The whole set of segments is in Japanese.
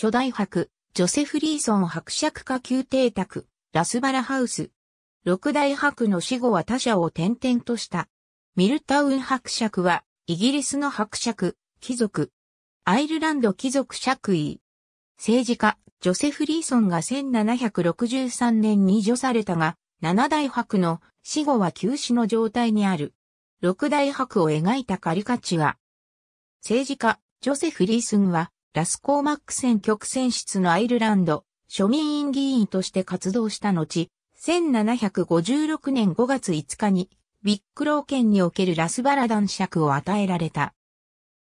初代博、ジョセフ・リーソン伯爵家宮邸宅、ラスバラハウス。六代博の死後は他者を転々とした。ミルタウン伯爵は、イギリスの伯爵、貴族。アイルランド貴族爵位。政治家、ジョセフ・リーソンが1763年に除されたが、七代博の死後は休止の状態にある。六大博を描いたカリカチュア。政治家、ジョセフ・リーソンは、ラスコーマック選挙区選出のアイルランド、庶民院議員として活動した後、1756年5月5日に、ビックロー県におけるラスバラ男爵を与えられた。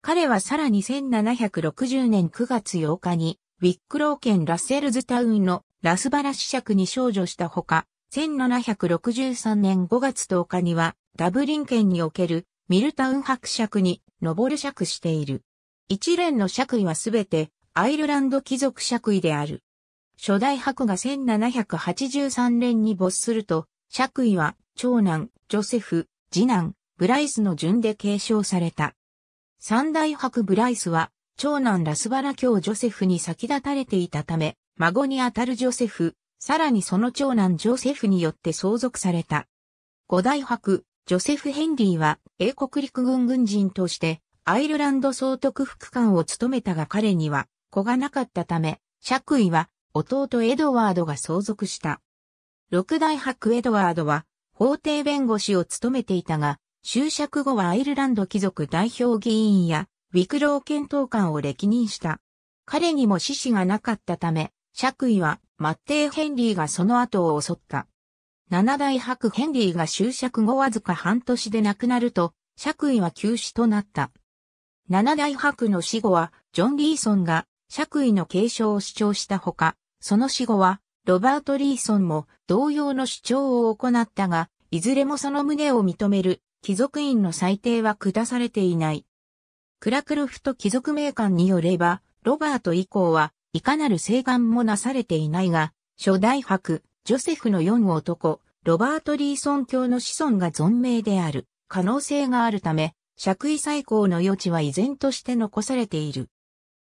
彼はさらに1760年9月8日に、ウィックロー県ラッセルズタウンのラスバラ子爵に少女したほか、1763年5月10日には、ダブリン県におけるミルタウン伯爵に上る爵している。一連の爵位はすべてアイルランド貴族爵位である。初代伯が1783年に没すると、爵位は長男、ジョセフ、次男、ブライスの順で継承された。三代伯ブライスは、長男ラスバラ教ジョセフに先立たれていたため、孫にあたるジョセフ、さらにその長男ジョセフによって相続された。五代伯、ジョセフ・ヘンリーは英国陸軍軍人としてアイルランド総督副官を務めたが彼には子がなかったため、爵位は弟エドワードが相続した。六大伯エドワードは法廷弁護士を務めていたが、終職後はアイルランド貴族代表議員やウィクロー検討官を歴任した。彼にも死死がなかったため、爵位はマッテイ・ヘンリーがその後を襲った。七代伯ヘンリーが終職後わずか半年で亡くなると、爵位は休止となった。七大白の死後は、ジョン・リーソンが爵位の継承を主張したほか、その死後は、ロバート・リーソンも同様の主張を行ったが、いずれもその旨を認める貴族院の裁定は下されていない。クラクルフト貴族名官によれば、ロバート以降はいかなる請願もなされていないが、初代伯、ジョセフの四男、ロバート・リーソン教の子孫が存命である可能性があるため、爵位再興の余地は依然として残されている。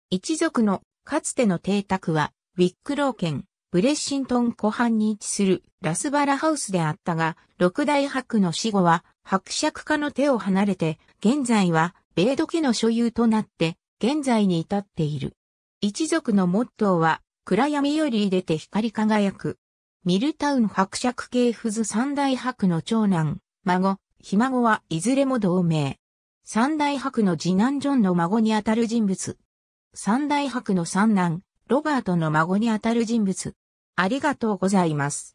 一族のかつての邸宅は、ウィックロー県、ブレッシントン湖畔に位置するラスバラハウスであったが、六大伯の死後は、伯爵家の手を離れて、現在は、米土家の所有となって、現在に至っている。一族のモットーは、暗闇より出て光り輝く。ミルタウン伯爵系フズ三大伯の長男、孫、ひ孫はいずれも同盟。三大伯の次男ジョンの孫にあたる人物。三大伯の三男、ロバートの孫にあたる人物。ありがとうございます。